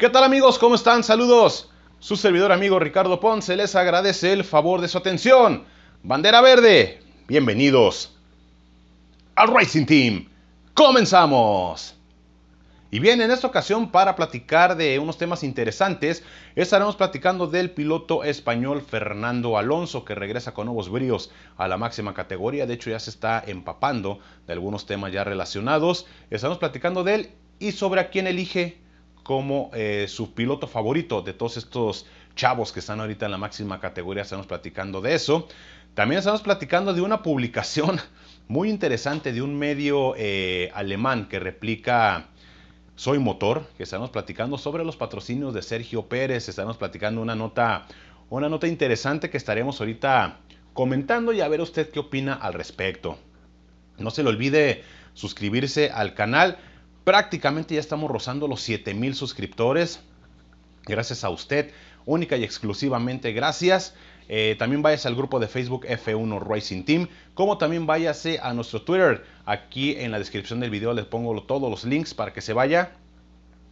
¿Qué tal amigos? ¿Cómo están? Saludos. Su servidor amigo Ricardo Ponce les agradece el favor de su atención. Bandera verde, bienvenidos al Racing Team. Comenzamos. Y bien, en esta ocasión para platicar de unos temas interesantes, estaremos platicando del piloto español Fernando Alonso, que regresa con nuevos bríos a la máxima categoría. De hecho, ya se está empapando de algunos temas ya relacionados. Estaremos platicando de él y sobre a quién elige como eh, su piloto favorito de todos estos chavos que están ahorita en la máxima categoría. Estamos platicando de eso. También estamos platicando de una publicación muy interesante de un medio eh, alemán que replica Soy Motor, que estamos platicando sobre los patrocinios de Sergio Pérez. Estamos platicando una nota, una nota interesante que estaremos ahorita comentando y a ver usted qué opina al respecto. No se le olvide suscribirse al canal. Prácticamente ya estamos rozando los mil suscriptores. Gracias a usted, única y exclusivamente gracias. Eh, también váyase al grupo de Facebook F1 Racing Team, como también váyase a nuestro Twitter. Aquí en la descripción del video les pongo todos los links para que se vaya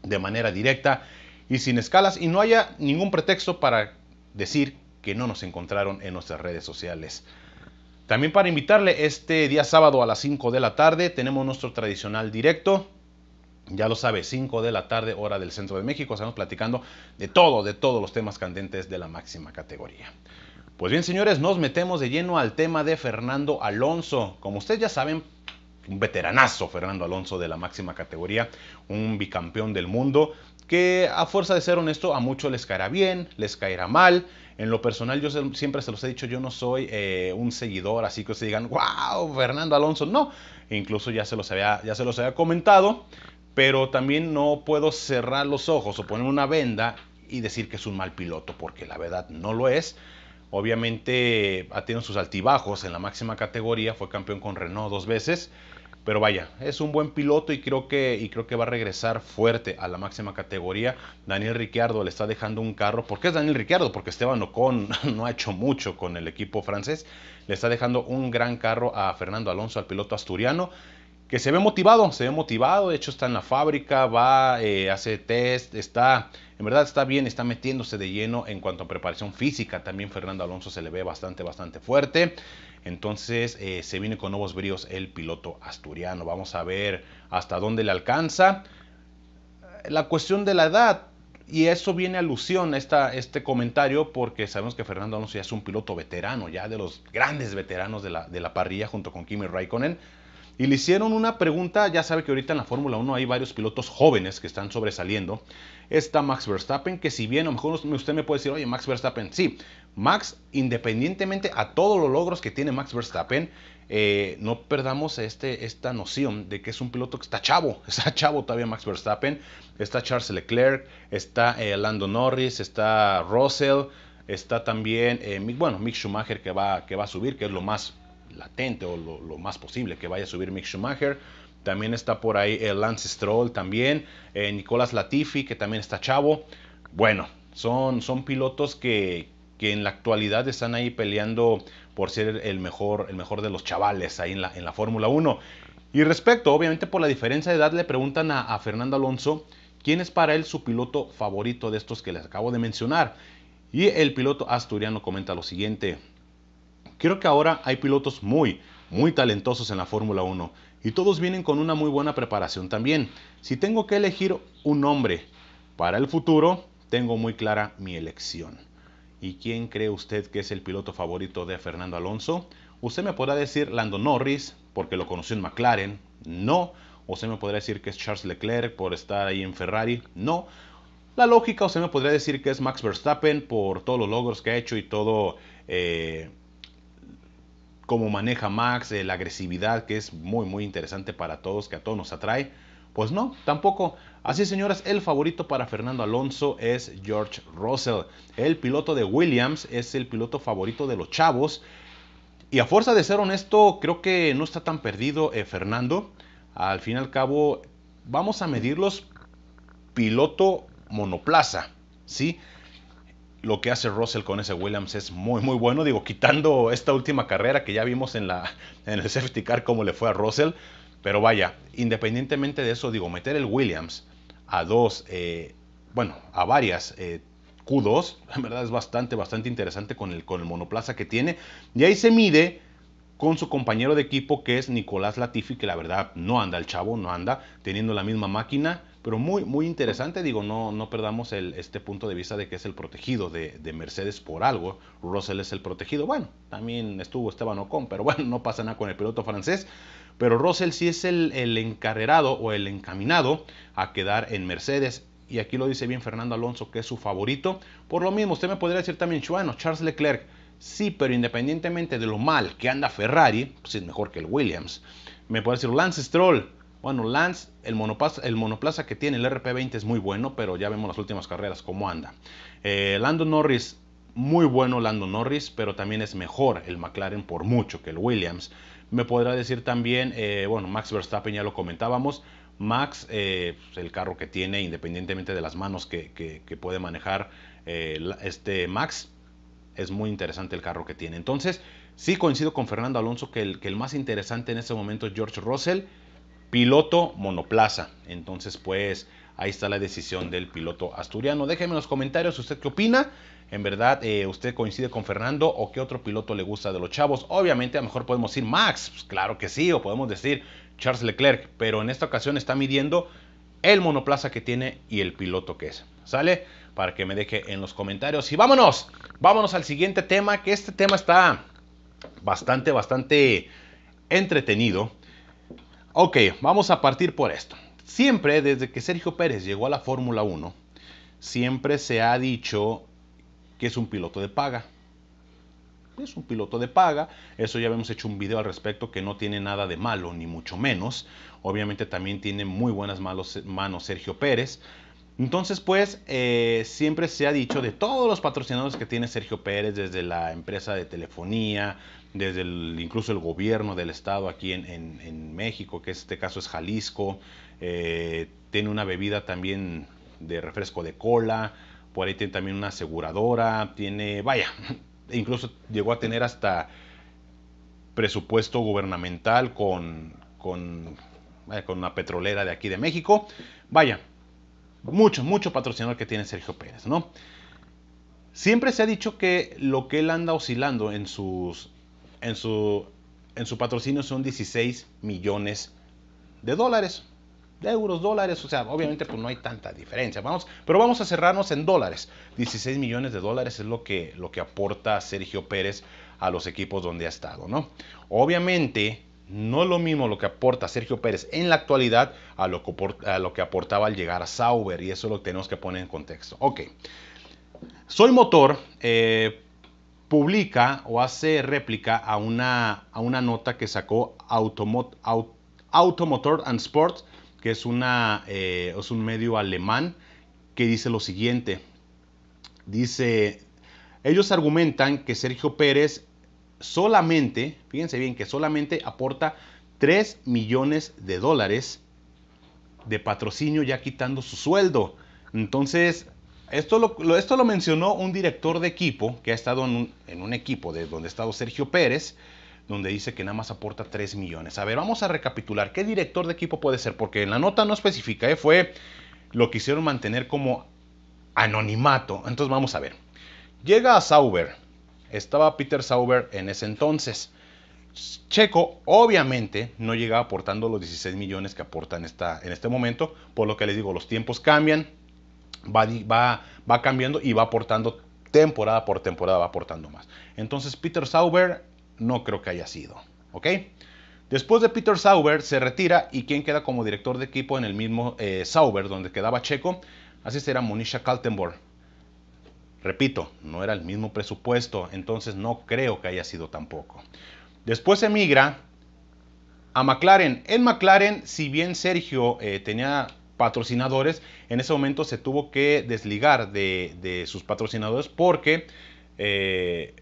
de manera directa y sin escalas y no haya ningún pretexto para decir que no nos encontraron en nuestras redes sociales. También para invitarle este día sábado a las 5 de la tarde tenemos nuestro tradicional directo ya lo sabe, 5 de la tarde, hora del centro de México. Estamos platicando de todo, de todos los temas candentes de la máxima categoría. Pues bien, señores, nos metemos de lleno al tema de Fernando Alonso. Como ustedes ya saben, un veteranazo Fernando Alonso de la máxima categoría, un bicampeón del mundo, que a fuerza de ser honesto, a muchos les caerá bien, les caerá mal. En lo personal, yo siempre se los he dicho, yo no soy eh, un seguidor, así que se digan, wow, Fernando Alonso, no. E incluso ya se ya se los había comentado pero también no puedo cerrar los ojos o poner una venda y decir que es un mal piloto, porque la verdad no lo es. Obviamente ha tenido sus altibajos en la máxima categoría, fue campeón con Renault dos veces, pero vaya, es un buen piloto y creo que, y creo que va a regresar fuerte a la máxima categoría. Daniel Ricciardo le está dejando un carro. ¿Por qué es Daniel Ricciardo? Porque Esteban Ocon no ha hecho mucho con el equipo francés. Le está dejando un gran carro a Fernando Alonso, al piloto asturiano que se ve motivado, se ve motivado, de hecho está en la fábrica, va, eh, hace test, está, en verdad está bien, está metiéndose de lleno en cuanto a preparación física, también Fernando Alonso se le ve bastante, bastante fuerte, entonces eh, se viene con nuevos bríos el piloto asturiano, vamos a ver hasta dónde le alcanza. La cuestión de la edad, y eso viene alusión a esta, este comentario porque sabemos que Fernando Alonso ya es un piloto veterano, ya de los grandes veteranos de la, de la parrilla junto con Kimi Raikkonen, y le hicieron una pregunta, ya sabe que ahorita en la Fórmula 1 hay varios pilotos jóvenes que están sobresaliendo. Está Max Verstappen, que si bien a lo mejor usted me puede decir, oye, Max Verstappen, sí, Max, independientemente a todos los logros que tiene Max Verstappen, eh, no perdamos este, esta noción de que es un piloto que está chavo, está chavo todavía Max Verstappen, está Charles Leclerc, está eh, Lando Norris, está Russell, está también, eh, bueno, Mick Schumacher que va, que va a subir, que es lo más latente o lo, más posible que vaya a subir Mick Schumacher. También está por ahí el eh, Lance Stroll, también eh, Nicolás Latifi, que también está chavo. Bueno, son, son pilotos que, en la actualidad están ahí peleando por ser el mejor, el mejor de los chavales ahí en la, en la Fórmula 1. Y respecto, obviamente por la diferencia de edad, le preguntan a, Fernando Alonso quién es para él su piloto favorito de estos que les acabo de mencionar. Y el piloto asturiano comenta lo siguiente, Creo que ahora hay pilotos muy, muy talentosos en la Fórmula 1 y todos vienen con una muy buena preparación también. Si tengo que elegir un nombre para el futuro, tengo muy clara mi elección. ¿Y quién cree usted que es el piloto favorito de Fernando Alonso? Usted me podrá decir Lando Norris, porque lo conoció en McLaren, no. Usted me podrá decir que es Charles Leclerc por estar ahí en Ferrari, no. La lógica, usted me podría decir que es Max Verstappen por todos los logros que ha hecho y todo eh, cómo maneja Max, eh, la agresividad que es muy muy interesante para todos, que a todos nos atrae. Pues no, tampoco. Así señoras, el favorito para Fernando Alonso es George Russell. El piloto de Williams es el piloto favorito de los chavos. Y a fuerza de ser honesto, creo que no está tan perdido eh, Fernando. Al fin y al cabo, vamos a medirlos piloto monoplaza. ¿sí? lo que hace Russell con ese Williams es muy, muy bueno. Digo, quitando esta última carrera que ya vimos en, la, en el safety car cómo le fue a Russell. Pero vaya, independientemente de eso, digo, meter el Williams a dos, eh, bueno, a varias eh, Q2, en verdad es bastante, bastante interesante con el, con el monoplaza que tiene. Y ahí se mide con su compañero de equipo que es Nicolás Latifi, que la verdad no anda el chavo, no anda, teniendo la misma máquina pero muy, muy interesante. Digo, no, no perdamos el, este punto de vista de que es el protegido de, de, Mercedes por algo. Russell es el protegido. Bueno, también estuvo Esteban Ocon, pero bueno, no pasa nada con el piloto francés. Pero Russell sí es el, el encarrerado o el encaminado a quedar en Mercedes. Y aquí lo dice bien Fernando Alonso, que es su favorito. Por lo mismo, usted me podría decir también, Chuano, Charles Leclerc. Sí, pero independientemente de lo mal que anda Ferrari, pues es mejor que el Williams. Me puede decir Lance Stroll, bueno, Lance, el, monoplaza, que tiene el RP20 es muy bueno, pero ya vemos las últimas carreras cómo anda. Eh, Lando Norris, muy bueno Lando Norris, pero también es mejor el McLaren por mucho que el Williams. Me podrá decir también, eh, bueno, Max Verstappen ya lo comentábamos, Max, eh, pues, el carro que tiene, independientemente de las manos que, puede manejar este Max, es muy interesante el carro que tiene. Entonces, sí coincido con Fernando Alonso que el, que el más interesante en este momento es George Russell piloto monoplaza. Entonces, pues ahí está la decisión del piloto asturiano. Déjenme en los comentarios usted qué opina. En verdad, eh, usted coincide con Fernando o qué otro piloto le gusta de los chavos. Obviamente, a lo mejor podemos decir Max, pues, claro que sí, o podemos decir Charles Leclerc, pero en esta ocasión está midiendo el monoplaza que tiene y el piloto que es. ¿Sale? Para que me deje en los comentarios. Y vámonos, vámonos al siguiente tema, que este tema está bastante, bastante entretenido Ok, vamos a partir por esto. Siempre desde que Sergio Pérez llegó a la Fórmula 1, siempre se ha dicho que es un piloto de paga. Es un piloto de paga, eso ya habíamos hecho un video al respecto que no tiene nada de malo, ni mucho menos. Obviamente también tiene muy buenas manos Sergio Pérez, entonces, pues, eh, siempre se ha dicho de todos los patrocinadores que tiene Sergio Pérez, desde la empresa de telefonía, desde incluso el gobierno del estado aquí en, México, que este caso es Jalisco, eh, tiene una bebida también de refresco de cola, por ahí tiene también una aseguradora, tiene, vaya, incluso llegó a tener hasta presupuesto gubernamental con, con una petrolera de aquí de México. Vaya, mucho, mucho patrocinador que tiene Sergio Pérez, ¿no? Siempre se ha dicho que lo que él anda oscilando en sus en su en su patrocinio son 16 millones de dólares, de euros, dólares, o sea, obviamente pues no hay tanta diferencia, vamos, pero vamos a cerrarnos en dólares. 16 millones de dólares es lo que lo que aporta Sergio Pérez a los equipos donde ha estado, ¿no? Obviamente no es lo mismo lo que aporta Sergio Pérez en la actualidad a lo, que, aportaba al llegar a Sauber y eso lo tenemos que poner en contexto. Ok, Soy Motor eh, publica o hace réplica a una, a una nota que sacó Automotor and Sport, que es, una, eh, es un medio alemán que dice lo siguiente. Dice, ellos argumentan que Sergio Pérez solamente, fíjense bien, que solamente aporta 3 millones de dólares de patrocinio ya quitando su sueldo. Entonces, esto lo, esto lo mencionó un director de equipo que ha estado en un, equipo de donde ha estado Sergio Pérez, donde dice que nada más aporta 3 millones. A ver, vamos a recapitular. ¿Qué director de equipo puede ser? Porque en la nota no especifica, ¿eh? fue lo que hicieron mantener como anonimato. Entonces vamos a ver. Llega a Sauber, estaba Peter Sauber en ese entonces. Checo obviamente no llegaba aportando los 16 millones que aporta en, esta, en este momento, por lo que les digo, los tiempos cambian, va, va, va cambiando y va aportando temporada por temporada, va aportando más. Entonces Peter Sauber no creo que haya sido, ¿ok? Después de Peter Sauber se retira y quien queda como director de equipo en el mismo eh, Sauber donde quedaba Checo, así será Monisha Kaltenborg. Repito, no era el mismo presupuesto, entonces no creo que haya sido tampoco. Después emigra a McLaren. En McLaren, si bien Sergio eh, tenía patrocinadores, en ese momento se tuvo que desligar de, sus patrocinadores porque, eh,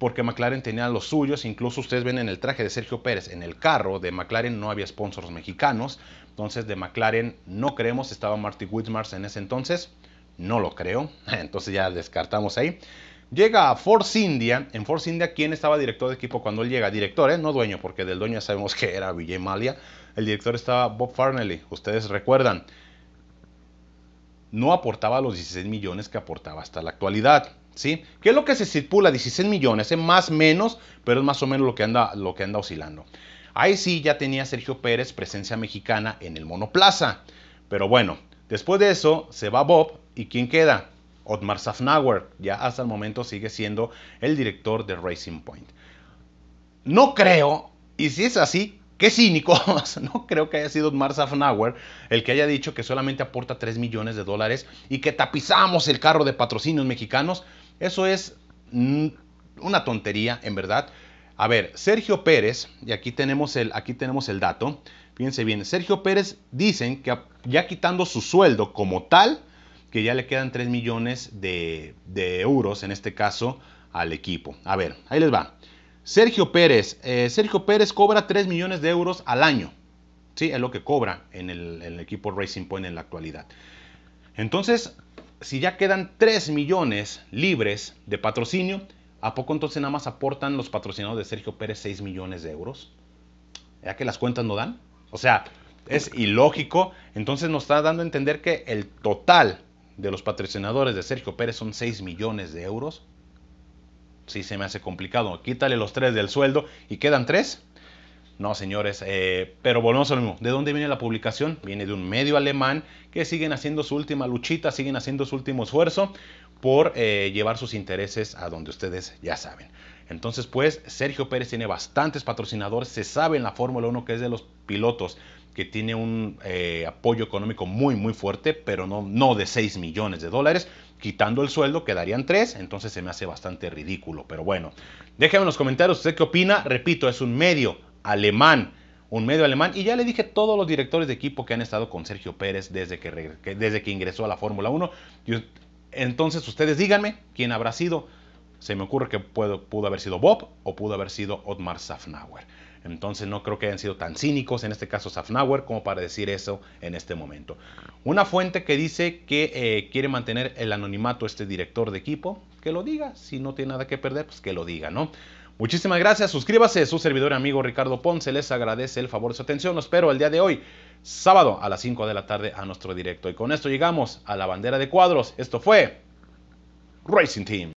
porque McLaren tenía los suyos. Incluso ustedes ven en el traje de Sergio Pérez, en el carro de McLaren no había sponsors mexicanos. Entonces de McLaren no creemos, estaba Marty Whitmars en ese entonces no lo creo, entonces ya descartamos ahí. Llega a Force India, en Force India, ¿quién estaba director de equipo cuando él llega? Director, ¿eh? no dueño, porque del dueño sabemos que era Vijay Malia. El director estaba Bob Farnelly, ustedes recuerdan. No aportaba los 16 millones que aportaba hasta la actualidad. ¿Sí? ¿Qué es lo que se circula, 16 millones, es más menos, pero es más o menos lo que anda, lo que anda oscilando. Ahí sí ya tenía Sergio Pérez presencia mexicana en el monoplaza. Pero bueno, Después de eso se va Bob y ¿quién queda? Otmar Safnauer, ya hasta el momento sigue siendo el director de Racing Point. No creo, y si es así, qué cínico. no creo que haya sido Otmar Safnauer el que haya dicho que solamente aporta 3 millones de dólares y que tapizamos el carro de patrocinios mexicanos. Eso es mm, una tontería, en verdad. A ver, Sergio Pérez, y aquí tenemos el, aquí tenemos el dato, Fíjense bien, Sergio Pérez dicen que ya quitando su sueldo como tal, que ya le quedan 3 millones de, euros, en este caso, al equipo. A ver, ahí les va. Sergio Pérez, eh, Sergio Pérez cobra 3 millones de euros al año. Sí, es lo que cobra en el, en el equipo Racing Point en la actualidad. Entonces, si ya quedan 3 millones libres de patrocinio, ¿a poco entonces nada más aportan los patrocinados de Sergio Pérez 6 millones de euros? ¿Ya que las cuentas no dan? O sea, es ilógico. Entonces nos está dando a entender que el total de los patrocinadores de Sergio Pérez son 6 millones de euros. Sí se me hace complicado. Quítale los 3 del sueldo y quedan 3. No, señores, eh, pero volvemos a lo mismo. ¿De dónde viene la publicación? Viene de un medio alemán que siguen haciendo su última luchita, siguen haciendo su último esfuerzo por eh, llevar sus intereses a donde ustedes ya saben. Entonces, pues, Sergio Pérez tiene bastantes patrocinadores, se sabe en la Fórmula 1 que es de los pilotos que tiene un eh, apoyo económico muy, muy fuerte, pero no, no de 6 millones de dólares. Quitando el sueldo, quedarían 3, entonces se me hace bastante ridículo. Pero bueno, Déjenme en los comentarios usted qué opina. Repito, es un medio alemán un medio alemán. Y ya le dije todos los directores de equipo que han estado con Sergio Pérez desde que, desde que ingresó a la Fórmula 1. entonces ustedes díganme quién habrá sido. Se me ocurre que pudo haber sido Bob o pudo haber sido Otmar Safnauer. Entonces no creo que hayan sido tan cínicos, en este caso Safnauer, como para decir eso en este momento. Una fuente que dice que eh, quiere mantener el anonimato este director de equipo, que lo diga. Si no tiene nada que perder, pues que lo diga, ¿no? Muchísimas gracias, suscríbase, su servidor amigo Ricardo Ponce les agradece el favor de su atención. Los espero el día de hoy, sábado a las 5 de la tarde a nuestro directo. Y con esto llegamos a la bandera de cuadros. Esto fue Racing Team.